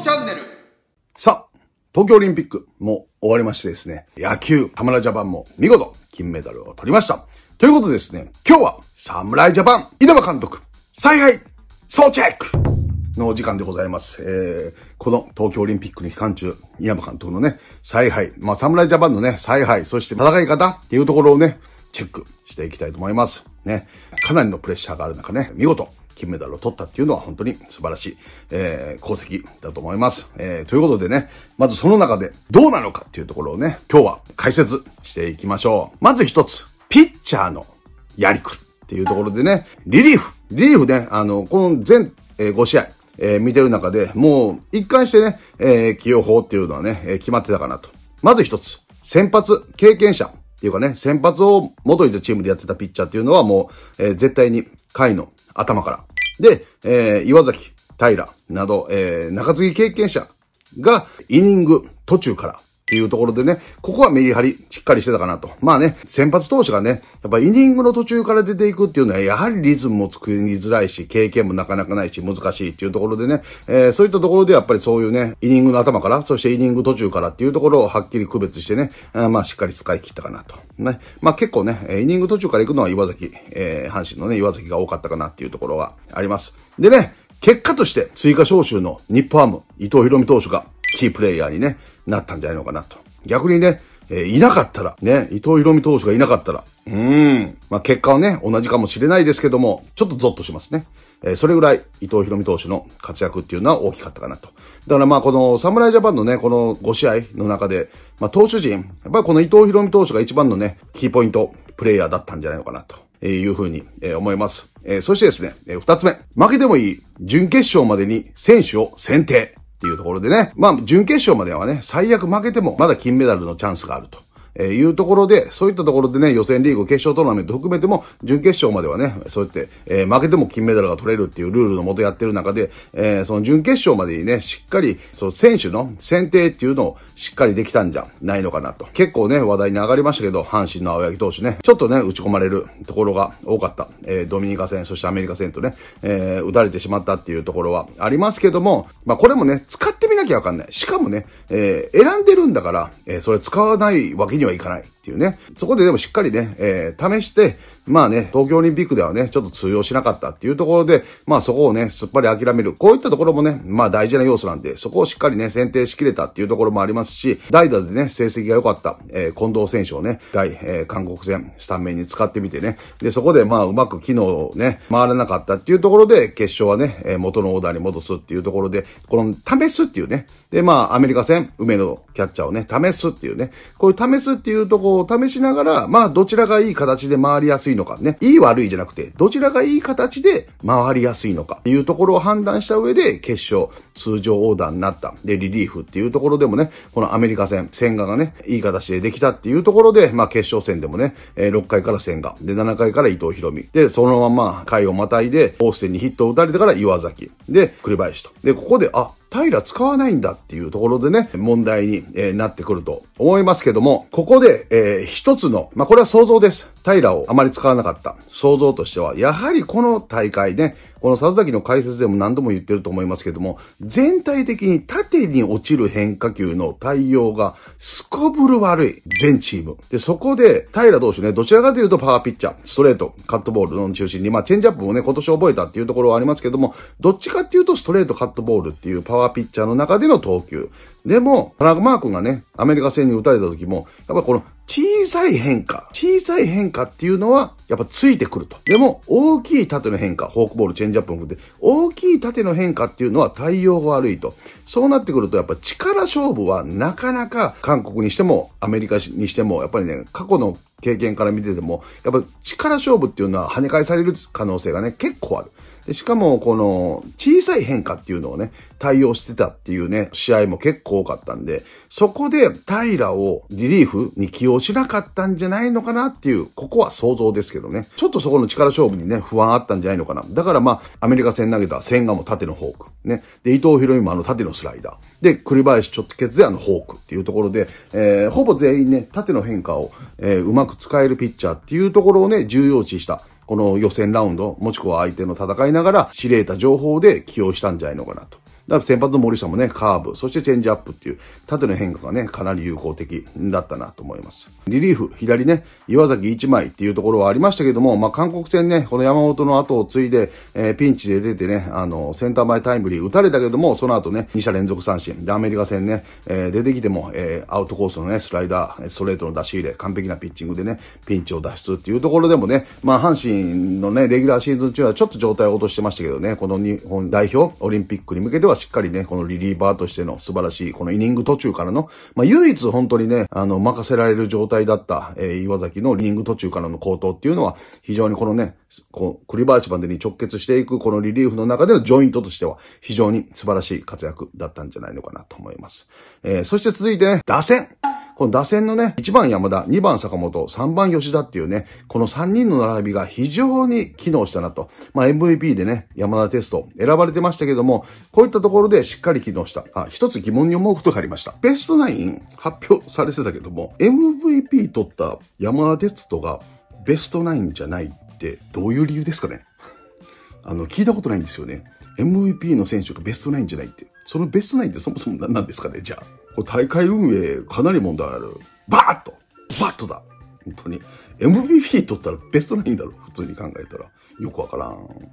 チャンネル。さあ、東京オリンピックも終わりましてですね、野球、田村ジャパンも見事、金メダルを取りました。ということでですね、今日は、侍ジャパン、稲葉監督、采配、総チェックの時間でございます。えー、この東京オリンピックの期間中、稲葉監督のね、采配、まあ、侍ジャパンのね、采配、そして戦い方っていうところをね、チェックしていきたいと思います。ね。かなりのプレッシャーがある中ね、見事、金メダルを取ったっていうのは本当に素晴らしい、えー、功績だと思います。えー、ということでね、まずその中でどうなのかっていうところをね、今日は解説していきましょう。まず一つ、ピッチャーのやりくりっていうところでね、リリーフ。リリーフね、あの、この全、えー、5試合、えー、見てる中で、もう一貫してね、えー、起用法っていうのはね、えー、決まってたかなと。まず一つ、先発経験者っていうかね、先発を元いたチームでやってたピッチャーっていうのはもう、えー、絶対に下位の頭から。で、えー、岩崎、平など、えー、中継ぎ経験者がイニング途中からっていうところでね、ここはメリハリしっかりしてたかなと。まあね、先発投手がね、やっぱイニングの途中から出ていくっていうのは、やはりリズムも作りづらいし、経験もなかなかないし、難しいっていうところでね、えー、そういったところでやっぱりそういうね、イニングの頭から、そしてイニング途中からっていうところをはっきり区別してね、あまあしっかり使い切ったかなと。ね。まあ結構ね、イニング途中から行くのは岩崎、えー、阪神のね、岩崎が多かったかなっていうところはあります。でね、結果として追加招集の日本ハム、伊藤博美投手がキープレイヤーにね、なったんじゃないのかなと。逆にね、えー、いなかったら、ね、伊藤博美投手がいなかったら、うん、まあ、結果はね、同じかもしれないですけども、ちょっとゾッとしますね。えー、それぐらい伊藤博美投手の活躍っていうのは大きかったかなと。だからまあこの侍ジャパンのね、この5試合の中で、まあ投手陣、やっぱりこの伊藤博美投手が一番のね、キーポイント、プレイヤーだったんじゃないのかなと。えいうふうに、え思います。えそしてですね、え二つ目。負けてもいい準決勝までに選手を選定。っていうところでね、まあ、準決勝まではね、最悪負けても、まだ金メダルのチャンスがあると。えー、いうところで、そういったところでね、予選リーグ、決勝トーナメント含めても、準決勝まではね、そうやって、えー、負けても金メダルが取れるっていうルールのもとやってる中で、えー、その準決勝までにね、しっかり、そう、選手の選定っていうのをしっかりできたんじゃないのかなと。結構ね、話題に上がりましたけど、阪神の青柳投手ね、ちょっとね、打ち込まれるところが多かった。えー、ドミニカ戦、そしてアメリカ戦とね、えー、打たれてしまったっていうところはありますけども、まあ、これもね、使ってみなきゃわかんない。しかもね、えー、選んでるんだから、えー、それ使わないわけにはいかないっていうね。そこででもしっかりね、えー、試して、まあね、東京オリンピックではね、ちょっと通用しなかったっていうところで、まあそこをね、すっぱり諦める。こういったところもね、まあ大事な要素なんで、そこをしっかりね、選定しきれたっていうところもありますし、代打でね、成績が良かった、えー、近藤選手をね、第、えー、韓国戦、スタンメンに使ってみてね、で、そこでまあうまく機能をね、回らなかったっていうところで、決勝はね、えー、元のオーダーに戻すっていうところで、この試すっていうね、で、まあ、アメリカ戦、梅のキャッチャーをね、試すっていうね、こういう試すっていうとこを試しながら、まあ、どちらがいい形で回りやすいのかね、いい悪いじゃなくて、どちらがいい形で回りやすいのかっていうところを判断した上で、決勝、通常オーダーになった。で、リリーフっていうところでもね、このアメリカ戦、千賀がね、いい形でできたっていうところで、まあ、決勝戦でもね、6回から千賀、で、7回から伊藤博美、で、そのまま回をまたいで、オーステンにヒットを打たれてから岩崎、で、栗林と。で、ここで、あ、平使わないんだっていうところでね、問題に、えー、なってくると思いますけども、ここで、えー、一つの、まあ、これは想像です。平をあまり使わなかった想像としては、やはりこの大会ね、この佐々木の解説でも何度も言ってると思いますけども、全体的に縦に落ちる変化球の対応がすこぶる悪い。全チーム。で、そこで、平投手ね、どちらかというとパワーピッチャー、ストレート、カットボールの中心に、まあ、チェンジアップもね、今年覚えたっていうところはありますけども、どっちかっていうとストレート、カットボールっていうパワーピッチャーの中での投球。でも、田中マー君がね、アメリカ戦に打たれた時も、やっぱこの小さい変化、小さい変化っていうのは、やっぱついてくると。でも、大きい縦の変化、フォークボール、チェンジアップも含めて、大きい縦の変化っていうのは対応が悪いと。そうなってくると、やっぱ力勝負はなかなか、韓国にしても、アメリカにしても、やっぱりね、過去の経験から見てても、やっぱ力勝負っていうのは跳ね返される可能性がね、結構ある。でしかも、この小さい変化っていうのをね、対応してたっていうね、試合も結構多かったんで、そこで平をリリーフに起用しなかったんじゃないのかなっていう、ここは想像ですけどね。ちょっとそこの力勝負にね、不安あったんじゃないのかな。だからまあ、アメリカ戦投げた千賀も縦のフォーク。ね。で、伊藤博美もあの縦のスライダー。で、栗林ちょっとケツであのフォークっていうところで、えー、ほぼ全員ね、縦の変化を、えー、うまく使えるピッチャーっていうところをね、重要視した。この予選ラウンド、もしくは相手の戦いながら、知れた情報で起用したんじゃないのかなと。だから先発の森下もね、カーブ、そしてチェンジアップっていう、縦の変化がね、かなり有効的だったなと思います。リリーフ、左ね、岩崎一枚っていうところはありましたけども、まあ、韓国戦ね、この山本の後を継いで、えー、ピンチで出てね、あの、センター前タイムリー打たれたけども、その後ね、2者連続三振。で、アメリカ戦ね、えー、出てきても、えー、アウトコースのね、スライダー、ストレートの出し入れ、完璧なピッチングでね、ピンチを脱出っていうところでもね、まあ、阪神のね、レギュラーシーズン中はちょっと状態を落としてましたけどね、この日本代表、オリンピックに向けてはしっかりね、このリリーバーとしての素晴らしい、このイニング途中からの、まあ、唯一本当にね、あの、任せられる状態だった、えー、岩崎のリニング途中からの高騰っていうのは、非常にこのね、こう、クリバーチバンデに直結していく、このリリーフの中でのジョイントとしては、非常に素晴らしい活躍だったんじゃないのかなと思います。えー、そして続いて、ね、打線この打線のね、1番山田、2番坂本、3番吉田っていうね、この3人の並びが非常に機能したなと。まあ、MVP でね、山田テスト選ばれてましたけども、こういったところでしっかり機能した。あ、一つ疑問に思うことがありました。ベストナイン発表されてたけども、MVP 取った山田テストがベストナインじゃないってどういう理由ですかねあの、聞いたことないんですよね。MVP の選手がベストナインじゃないって。そのベストナインってそもそも何なんですかねじゃあ。こ大会運営かなり問題ある。バーッとバッとだ本当に。MVP 取ったらベストないんだろ普通に考えたら。よくわからん。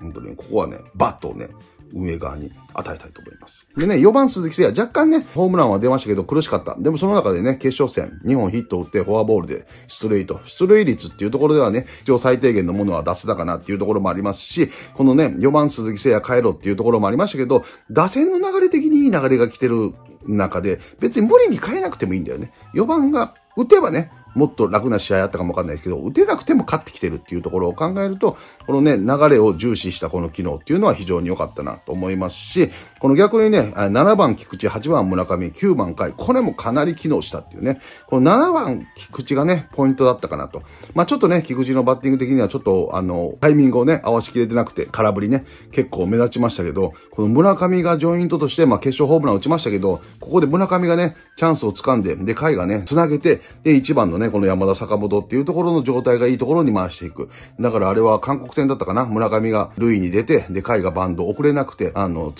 本当に、ここはね、バットをね、運営側に与えたいと思います。でね、4番鈴木誠也、若干ね、ホームランは出ましたけど苦しかった。でもその中でね、決勝戦、2本ヒットを打ってフォアボールで出塁と、出塁率っていうところではね、一応最低限のものは出せたかなっていうところもありますし、このね、4番鈴木誠也帰ろうっていうところもありましたけど、打線の流れ的にいい流れが来てる中で、別に無理に変えなくてもいいんだよね。4番が打てばね、もっと楽な試合あったかもわかんないけど、打てなくても勝ってきてるっていうところを考えると、このね、流れを重視したこの機能っていうのは非常に良かったなと思いますし、この逆にね、7番菊池、8番村上、9番回、これもかなり機能したっていうね、この7番菊池がね、ポイントだったかなと。まあちょっとね、菊池のバッティング的にはちょっと、あの、タイミングをね、合わしきれてなくて、空振りね、結構目立ちましたけど、この村上がジョイントとして、まあ決勝ホームラン打ちましたけど、ここで村上がね、チャンスを掴んで、で、甲がね、繋げて、で、1番のね、この山田坂本っていうところの状態がいいところに回していく。だからあれは韓国戦だったかな、村上が塁に出て、で、甲がバンド遅れなくて、あの、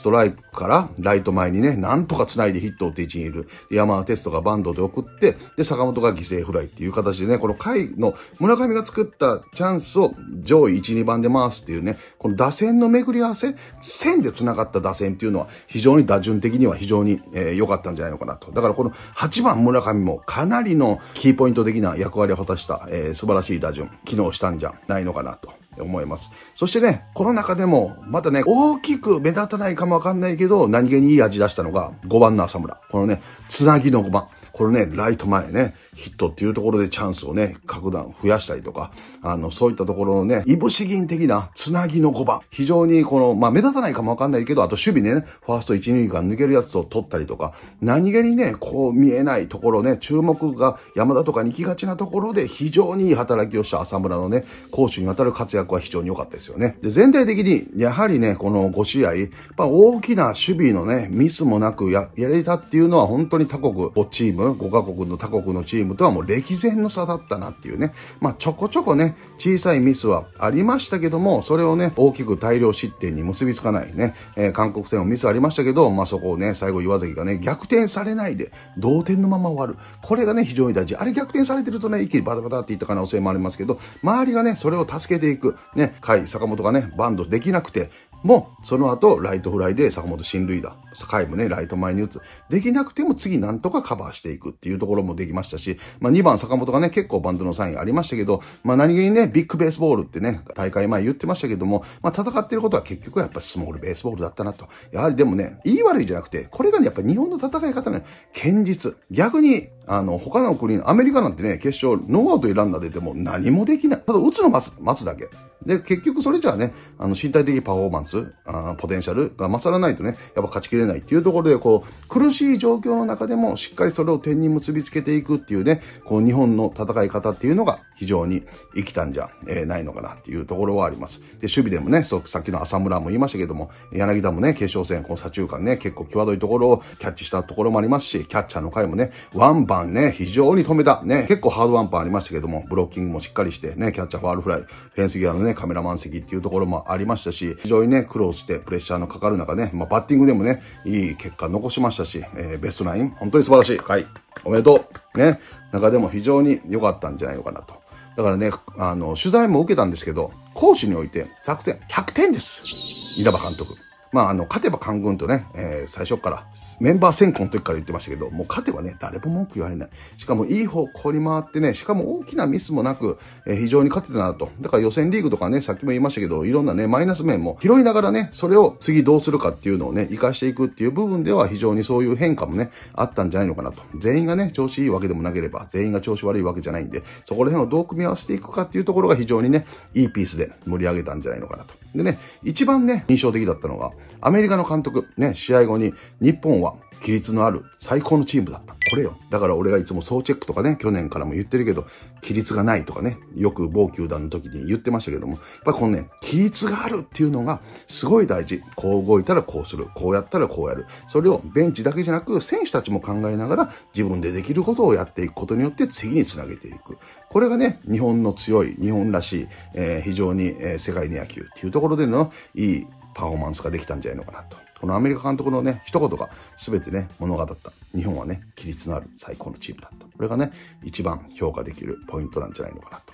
ストライクからライト前にね、なんとか繋いでヒットを打って1にいる。山田ストがバンドで送って、で、坂本が犠牲フライっていう形でね、この回の村上が作ったチャンスを上位1、2番で回すっていうね、この打線の巡り合わせ、線で繋がった打線っていうのは非常に打順的には非常に良、えー、かったんじゃないのかなと。だからこの8番村上もかなりのキーポイント的な役割を果たした、えー、素晴らしい打順、機能したんじゃないのかなと思います。そしてね、この中でもまたね、大きく目立たないもわかんないけど、何気にいい味出したのが5番の浅村。このね、つなぎの5番。これね、ライト前ね、ヒットっていうところでチャンスをね、格段増やしたりとか、あの、そういったところのね、いぶし銀的なつなぎの5番。非常にこの、まあ、目立たないかもわかんないけど、あと守備ね、ファースト1、2間抜けるやつを取ったりとか、何気にね、こう見えないところね、注目が山田とかに行きがちなところで非常にいい働きをした浅村のね、攻守にわたる活躍は非常に良かったですよね。で、全体的に、やはりね、この5試合、やっぱ大きな守備のね、ミスもなくや、やれたっていうのは本当に他国、5チーム、5カ国の他国のチームチームとはもう歴然の差だったなっていうね。まあ、ちょこちょこね、小さいミスはありましたけども、それをね、大きく大量失点に結びつかないね、えー、韓国戦もミスありましたけど、まあ、そこをね、最後岩崎がね、逆転されないで、同点のまま終わる。これがね、非常に大事。あれ逆転されてるとね、一気にバタバタっていった可能性もありますけど、周りがね、それを助けていく。ね、甲斐、坂本がね、バンドできなくて、もその後、ライトフライで坂本進塁打。回もね、ライト前に打つ。できなくても次なんとかカバーしていくっていうところもできましたし、まあ、2番坂本がね、結構バンドのサインありましたけど、まあ、何気にね、ビッグベースボールってね、大会前言ってましたけども、まあ、戦ってることは結局やっぱスモールベースボールだったなと。やはりでもね、言い悪いじゃなくて、これがね、やっぱ日本の戦い方ね、堅実。逆に、あの、他の国、アメリカなんてね、決勝、ノーアウトにランナー出ても何もできない。ただ打つの待つ、待つだけ。で、結局それじゃあね、あの、身体的パフォーマンス、あポテンシャルが勝らないとね、やっぱ勝ちきれれないっていうところで、こう、苦しい状況の中でもしっかりそれを点に結びつけていくっていうね、こう、日本の戦い方っていうのが非常に生きたんじゃないのかなっていうところはあります。で、守備でもね、そう、さっきの浅村も言いましたけども、柳田もね、決勝戦、この左中間ね、結構際どいところをキャッチしたところもありますし、キャッチャーの回もね、ワンバンね、非常に止めた。ね、結構ハードワンパンありましたけども、ブロッキングもしっかりして、ね、キャッチャーファールフライ、フェンス際のね、カメラマン席っていうところもありましたし、非常にね、苦労してプレッシャーのかかる中ね、まあ、バッティングでもね、いい結果残しましたし、えー、ベストナイン、本当に素晴らしい。はい。おめでとう。ね。中でも非常に良かったんじゃないのかなと。だからね、あの、取材も受けたんですけど、攻守において作戦100点です。稲葉監督。まあ、あの、勝てば官軍とね、えー、最初から、メンバー選考の時から言ってましたけど、もう勝てばね、誰も文句言われない。しかも、いい方向に回ってね、しかも大きなミスもなく、えー、非常に勝てたなと。だから予選リーグとかね、さっきも言いましたけど、いろんなね、マイナス面も拾いながらね、それを次どうするかっていうのをね、活かしていくっていう部分では、非常にそういう変化もね、あったんじゃないのかなと。全員がね、調子いいわけでもなければ、全員が調子悪いわけじゃないんで、そこら辺をどう組み合わせていくかっていうところが非常にね、いいピースで盛り上げたんじゃないのかなと。でね、一番ね、印象的だったのが、アメリカの監督、ね、試合後に、日本は規律のある最高のチームだった。これよ。だから俺がいつも総チェックとかね、去年からも言ってるけど、規律がないとかね、よく某球団の時に言ってましたけども、やっぱこのね、規律があるっていうのがすごい大事。こう動いたらこうする。こうやったらこうやる。それをベンチだけじゃなく、選手たちも考えながら自分でできることをやっていくことによって次につなげていく。これがね、日本の強い、日本らしい、えー、非常に、えー、世界の野球っていうところでのいいパフォーマンスができたんじゃないのかなと。このアメリカ監督のね、一言が全てね、物語った。日本はね、規律のある最高のチームだった。これがね、一番評価できるポイントなんじゃないのかなと。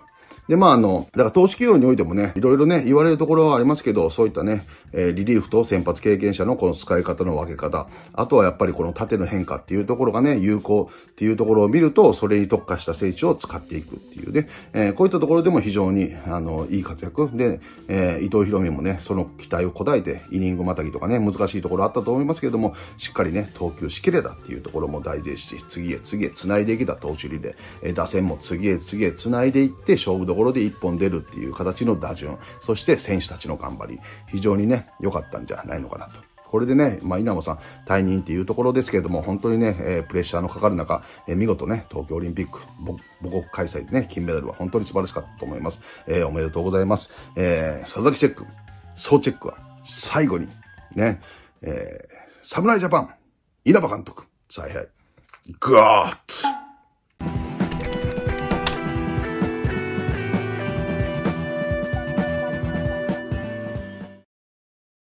で、まあ、あの、だから投資企業においてもね、いろいろね、言われるところはありますけど、そういったね、えー、リリーフと先発経験者のこの使い方の分け方、あとはやっぱりこの縦の変化っていうところがね、有効っていうところを見ると、それに特化した選手を使っていくっていうね、えー、こういったところでも非常に、あの、いい活躍で、えー、伊藤博美もね、その期待を応えて、イニングまたぎとかね、難しいところあったと思いますけれども、しっかりね、投球しきれたっていうところも大事ですし、次へ次へ繋いできた投手リレー、え打線も次へ次へ繋いでいって、勝負どころで一本出るっていう形の打順、そして選手たちの頑張り、非常にね、良かったんじゃないのかなと。これでね、まあ、稲葉さん退任っていうところですけれども、本当にね、えー、プレッシャーのかかる中、えー、見事ね、東京オリンピック、母国開催でね、金メダルは本当に素晴らしかったと思います。えー、おめでとうございます。えー、佐々木チェック、総チェックは、最後に、ね、えー、侍ジャパン、稲葉監督、采配、ガーッ